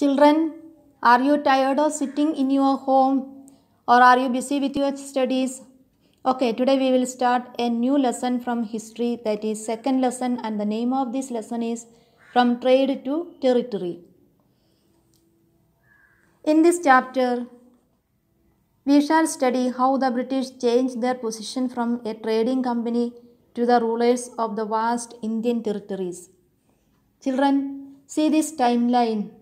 Children, are you tired of sitting in your home or are you busy with your studies? Okay, today we will start a new lesson from history that is second lesson and the name of this lesson is From Trade to Territory. In this chapter, we shall study how the British changed their position from a trading company to the rulers of the vast Indian territories. Children, see this timeline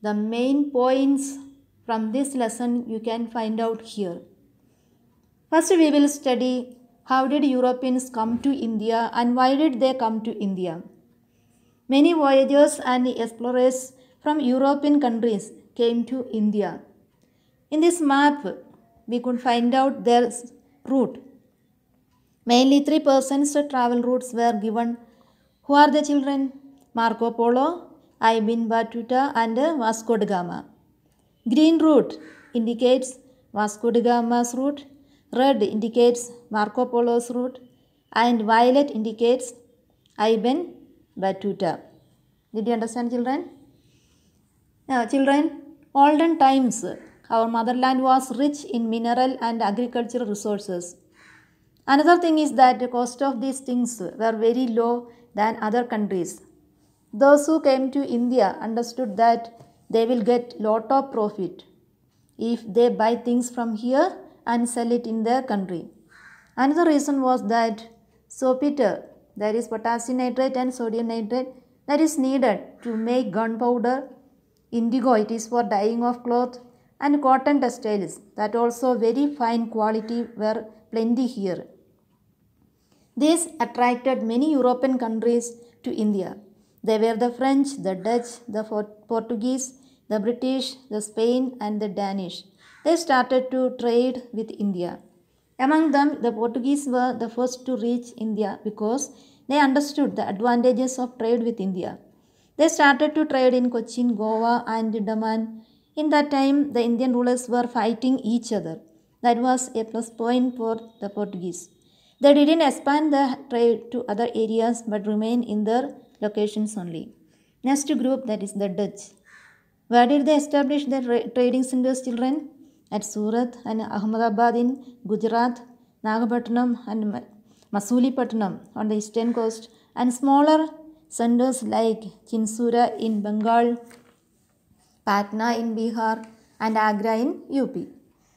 the main points from this lesson you can find out here. First we will study how did Europeans come to India and why did they come to India. Many voyagers and explorers from European countries came to India. In this map, we could find out their route. Mainly three persons travel routes were given. Who are the children? Marco Polo, Ibin Batuta and Vasco da Gama. Green route indicates Vasco da Gama's route, red indicates Marco Polo's route, and violet indicates Ibin Batuta. Did you understand children? Now children, olden times our motherland was rich in mineral and agricultural resources. Another thing is that the cost of these things were very low than other countries. Those who came to India understood that they will get lot of profit if they buy things from here and sell it in their country. Another reason was that Peter, that is potassium nitrate and sodium nitrate, that is needed to make gunpowder, indigo it is for dyeing of cloth and cotton textiles that also very fine quality were plenty here. This attracted many European countries to India. They were the French, the Dutch, the Portuguese, the British, the Spain and the Danish. They started to trade with India. Among them, the Portuguese were the first to reach India because they understood the advantages of trade with India. They started to trade in Cochin, Goa and Daman. In that time, the Indian rulers were fighting each other. That was a plus point for the Portuguese. They didn't expand the trade to other areas but remained in their locations only. Next group that is the Dutch. Where did they establish their trading centers children? At Surat and Ahmedabad in Gujarat, Nagapattinam and Masulipatnam on the eastern coast and smaller centers like Chinsura in Bengal, Patna in Bihar and Agra in UP.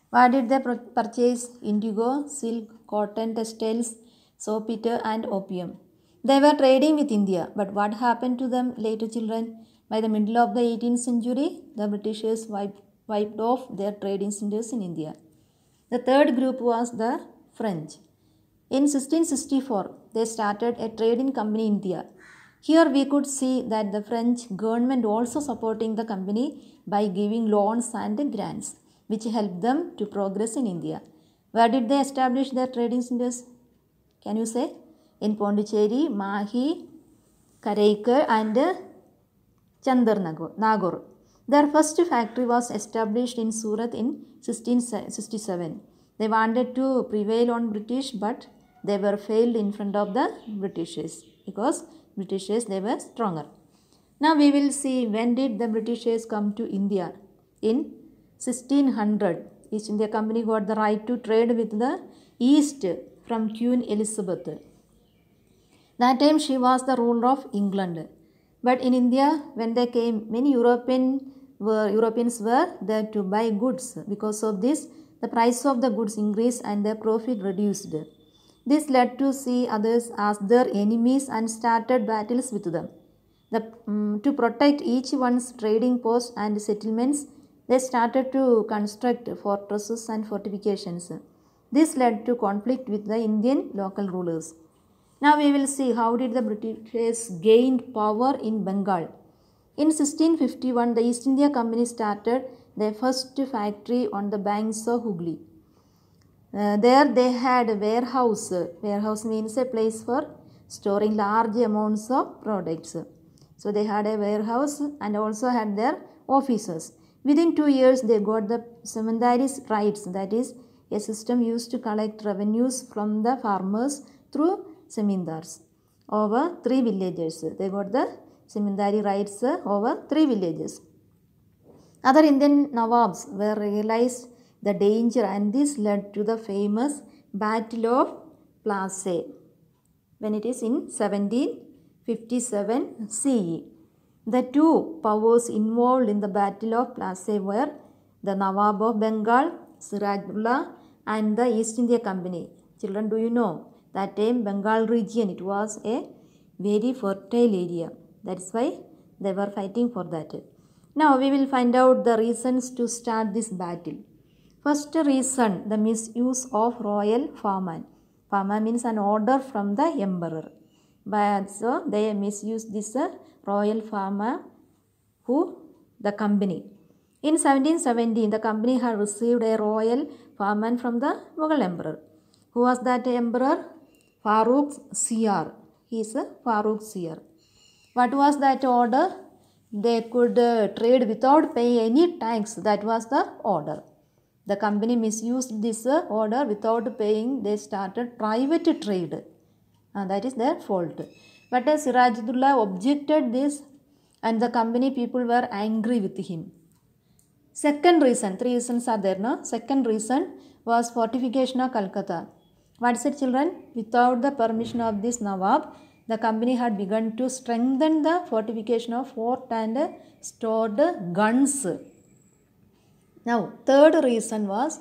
Where did they purchase indigo, silk, cotton, textiles, saltpeter and opium? They were trading with India, but what happened to them later children? By the middle of the 18th century, the Britishers wiped, wiped off their trading centers in India. The third group was the French. In 1664, they started a trading company in India. Here we could see that the French government also supporting the company by giving loans and grants, which helped them to progress in India. Where did they establish their trading centers? Can you say? in Pondicherry, Mahi, Karaikal and Chandar Their first factory was established in Surat in 1667. They wanted to prevail on British but they were failed in front of the Britishes because Britishes they were stronger. Now we will see when did the Britishes come to India. In 1600 East India Company got the right to trade with the East from Queen Elizabeth. That time she was the ruler of England. But in India, when they came, many European were, Europeans were there to buy goods. Because of this, the price of the goods increased and their profit reduced. This led to see others as their enemies and started battles with them. The, um, to protect each one's trading posts and settlements, they started to construct fortresses and fortifications. This led to conflict with the Indian local rulers. Now we will see how did the British gain power in Bengal. In 1651, the East India Company started their first factory on the banks of Hooghly. Uh, there they had a warehouse. Warehouse means a place for storing large amounts of products. So they had a warehouse and also had their offices. Within two years, they got the cemendaris rights, that is, a system used to collect revenues from the farmers through semindars over three villages. They got the semindari rights over three villages. Other Indian Nawabs were realized the danger and this led to the famous Battle of Plassey when it is in 1757 CE. The two powers involved in the Battle of Plassey were the Nawab of Bengal, Sirajullah and the East India Company. Children, do you know that time Bengal region it was a very fertile area that's why they were fighting for that. Now we will find out the reasons to start this battle. First reason the misuse of royal farman. Farman means an order from the emperor. But so they misused this uh, royal farmer who the company. In 1717 the company had received a royal farman from the Mughal emperor. Who was that emperor? Farooq Siyar. He is Farooq Siyar. What was that order? They could uh, trade without paying any tax. That was the order. The company misused this uh, order without paying. They started private trade. And uh, that is their fault. But uh, Sirajullah objected this and the company people were angry with him. Second reason, three reasons are there now. Second reason was fortification of Calcutta. What's children? Without the permission of this Nawab, the company had begun to strengthen the fortification of fort and stored guns. Now, third reason was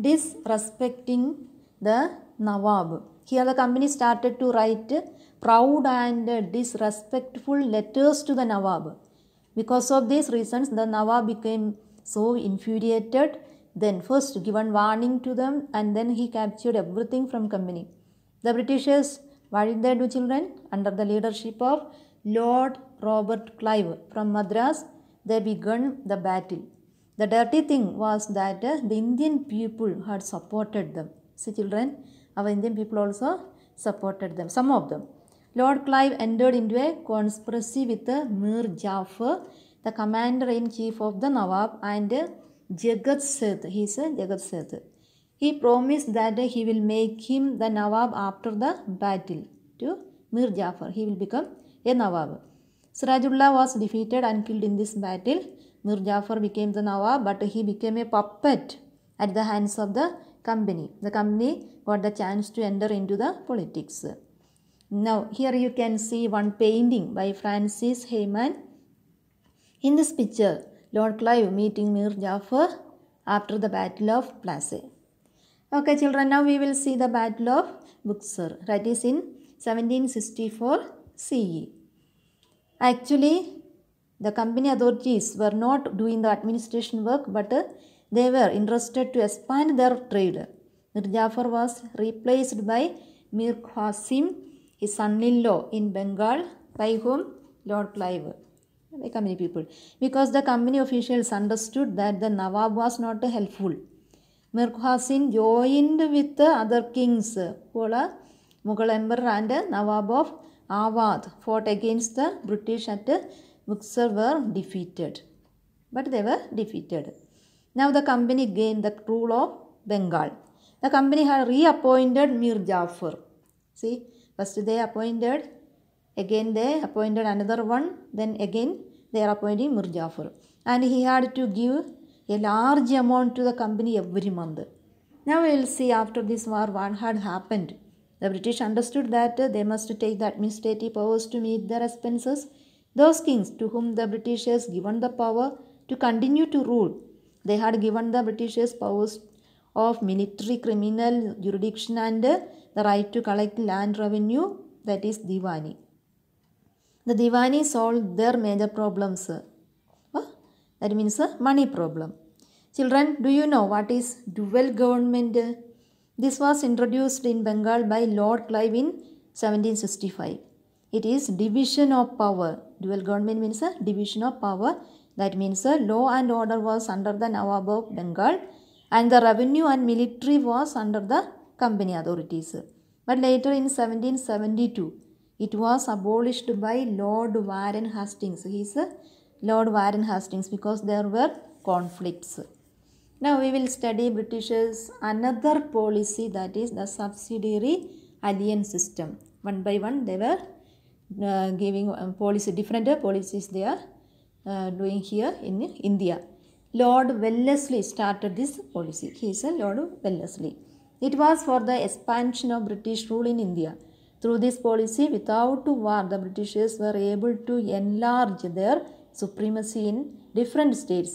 disrespecting the Nawab. Here the company started to write proud and disrespectful letters to the Nawab. Because of these reasons, the Nawab became so infuriated then first given warning to them and then he captured everything from company. The Britishers, what did they do children? Under the leadership of Lord Robert Clive from Madras, they began the battle. The dirty thing was that the Indian people had supported them. See children, our Indian people also supported them, some of them. Lord Clive entered into a conspiracy with the Mir Jafar, the commander-in-chief of the Nawab and Jagat Seth. He is a Jagat Seth. He promised that he will make him the Nawab after the battle to Mir Jafar. He will become a Nawab. Sirajullah was defeated and killed in this battle. Mir Jafar became the Nawab but he became a puppet at the hands of the company. The company got the chance to enter into the politics. Now here you can see one painting by Francis Heyman. In this picture, Lord Clive meeting Mir Jafar after the Battle of Plassey. Okay children, now we will see the Battle of Buxar that is in 1764 CE. Actually, the company authorities were not doing the administration work but uh, they were interested to expand their trade. Mir Jafar was replaced by Mir Qasim, his son-in-law in Bengal by whom Lord Clive by many people because the company officials understood that the Nawab was not helpful. Mir Qasim joined with the other kings who Mughal Emperor and Nawab of Awadh fought against the British at Muxer were defeated. But they were defeated. Now the company gained the rule of Bengal. The company had reappointed Mir Jafar. See, first they appointed, again they appointed another one, then again they are appointing Mir Jafar. And he had to give a large amount to the company every month. Now we will see after this war what had happened. The British understood that they must take the administrative powers to meet their expenses. Those kings to whom the British has given the power to continue to rule, they had given the Britishers powers of military criminal jurisdiction and the right to collect land revenue that is Diwani the Diwani solved their major problems. That means a money problem. Children, do you know what is dual government? This was introduced in Bengal by Lord Clive in 1765. It is division of power. Dual government means a division of power. That means a law and order was under the Nawab of Bengal and the revenue and military was under the company authorities. But later in 1772, it was abolished by Lord Warren Hastings. He is uh, Lord Warren Hastings because there were conflicts. Now we will study Britishers another policy that is the subsidiary alien system. One by one they were uh, giving um, policy, different policies they are uh, doing here in India. Lord Wellesley started this policy. He is a uh, Lord Wellesley. It was for the expansion of British rule in India. Through this policy, without war, the Britishers were able to enlarge their supremacy in different states.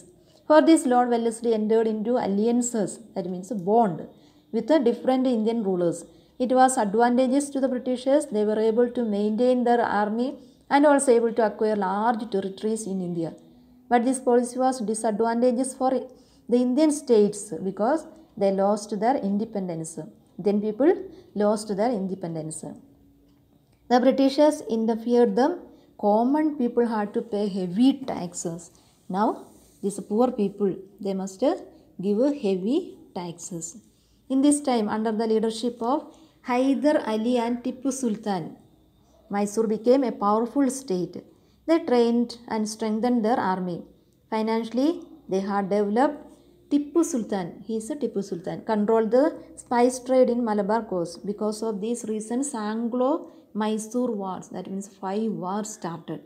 For this, Lord Wellesley entered into alliances, that means bond, with the different Indian rulers. It was advantageous to the Britishers. They were able to maintain their army and also able to acquire large territories in India. But this policy was disadvantageous for the Indian states because they lost their independence. Then people lost their independence. The Britishers interfered them. Common people had to pay heavy taxes. Now, these poor people, they must give heavy taxes. In this time, under the leadership of Hyder Ali and Tipu Sultan, Mysore became a powerful state. They trained and strengthened their army. Financially, they had developed Tipu Sultan, he is a Tipu Sultan, controlled the spice trade in Malabar Coast. Because of these reasons, Anglo-Mysore Wars, that means five wars started.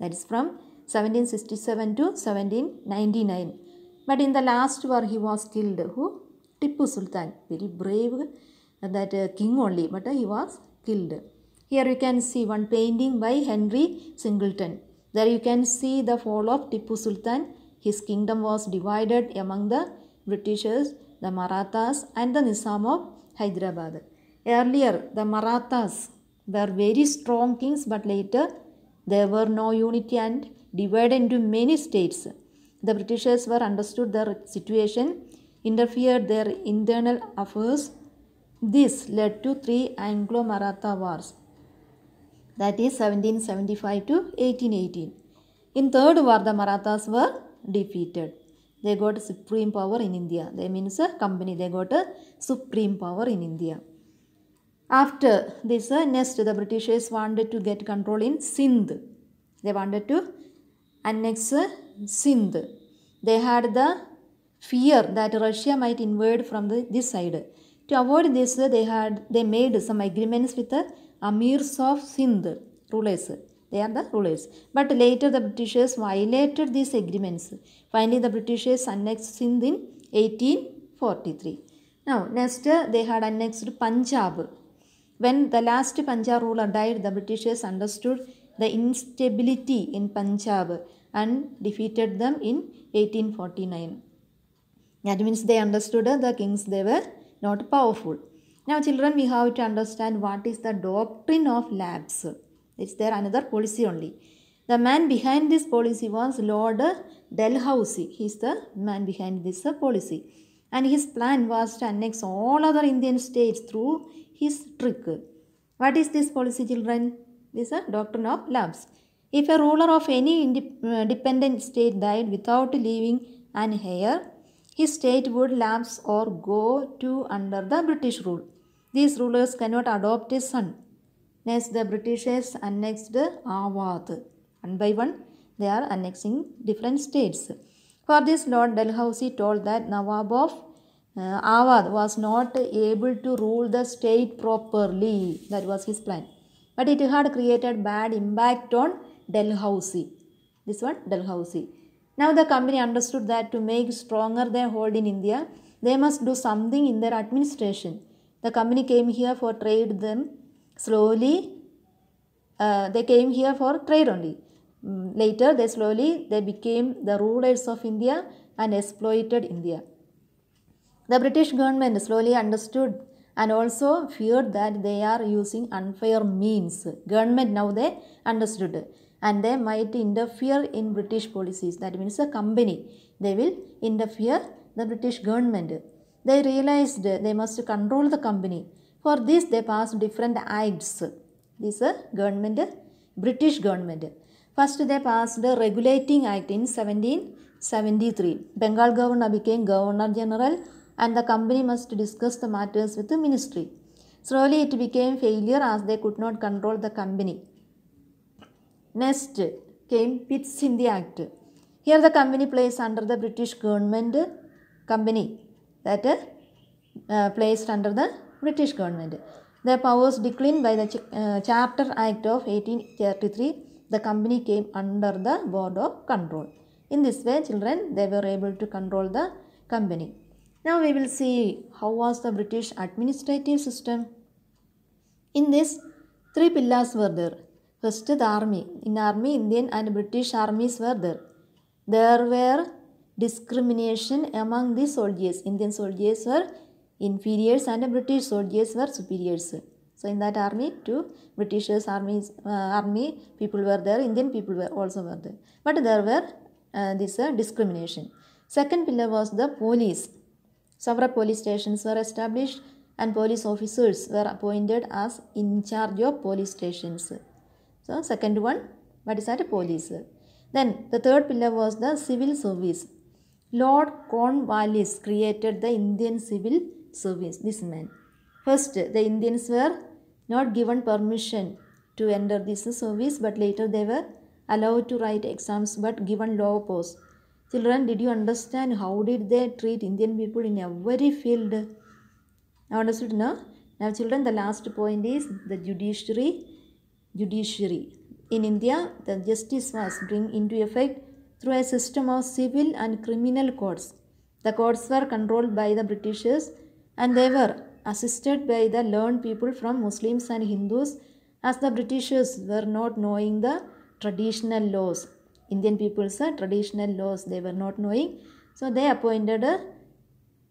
That is from 1767 to 1799. But in the last war, he was killed. Who? Tipu Sultan, very brave that uh, king only, but uh, he was killed. Here you can see one painting by Henry Singleton. There you can see the fall of Tipu Sultan his kingdom was divided among the Britishers, the Marathas and the Nizam of Hyderabad. Earlier, the Marathas were very strong kings but later there were no unity and divided into many states. The Britishers were understood their situation, interfered their internal affairs. This led to three Anglo-Maratha wars, that is 1775 to 1818. In third war, the Marathas were defeated. They got supreme power in India. They means a company. They got a supreme power in India. After this, uh, next the Britishers wanted to get control in Sindh. They wanted to annex uh, Sindh. They had the fear that Russia might invade from the, this side. To avoid this, they had they made some agreements with the amirs of Sindh rulers. They are the rulers. But later the Britishers violated these agreements. Finally, the Britishers annexed Sindh in 1843. Now, next they had annexed Punjab. When the last Punjab ruler died, the Britishers understood the instability in Punjab and defeated them in 1849. That means they understood the kings, they were not powerful. Now children, we have to understand what is the doctrine of labs. It's there another policy only. The man behind this policy was Lord Dalhousie. He is the man behind this policy. And his plan was to annex all other Indian states through his trick. What is this policy, children? This is a doctrine of lapse. If a ruler of any independent uh, state died without leaving an heir, his state would lapse or go to under the British rule. These rulers cannot adopt a son. Next, the Britishers annexed Awadh. One by one, they are annexing different states. For this, Lord Dalhousie told that Nawab of uh, Awadh was not able to rule the state properly. That was his plan. But it had created bad impact on Dalhousie. This one, Dalhousie. Now the company understood that to make stronger their hold in India, they must do something in their administration. The company came here for trade Then slowly uh, they came here for trade only. Mm, later they slowly they became the rulers of India and exploited India. The British government slowly understood and also feared that they are using unfair means. Government now they understood and they might interfere in British policies. That means a company. They will interfere the British government. They realized they must control the company for this they passed different acts. This is uh, government, British government. First they passed the Regulating Act in 1773. Bengal governor became Governor General and the company must discuss the matters with the ministry. Slowly it became failure as they could not control the company. Next came Pitts Hindi Act. Here the company placed under the British government company that uh, placed under the British government. The powers declined by the Ch uh, Chapter Act of 1833, the company came under the board of control. In this way, children, they were able to control the company. Now we will see how was the British administrative system. In this, three pillars were there. First, the army. In army, Indian and British armies were there. There were discrimination among the soldiers. Indian soldiers were inferiors and British soldiers were superiors. So in that army two Britishers armies, uh, army people were there, Indian people were also were there. But there were uh, this uh, discrimination. Second pillar was the police. Several police stations were established and police officers were appointed as in charge of police stations. So second one, what is that? Police. Then the third pillar was the civil service. Lord Cornwallis created the Indian civil service, this man. First, the Indians were not given permission to enter this service, but later they were allowed to write exams but given low posts. Children, did you understand how did they treat Indian people in every field? Now understood, no? Now children, the last point is the judiciary. Judiciary. In India, the justice was bring into effect through a system of civil and criminal courts. The courts were controlled by the Britishers and they were assisted by the learned people from Muslims and Hindus as the Britishers were not knowing the traditional laws. Indian people's uh, traditional laws they were not knowing. So they appointed uh,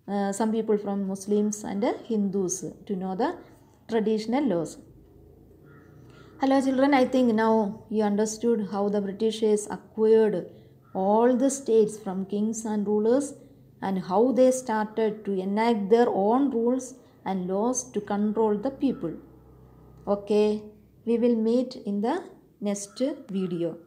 uh, some people from Muslims and uh, Hindus to know the traditional laws. Hello children, I think now you understood how the Britishers acquired all the states from kings and rulers and how they started to enact their own rules and laws to control the people. Okay, we will meet in the next video.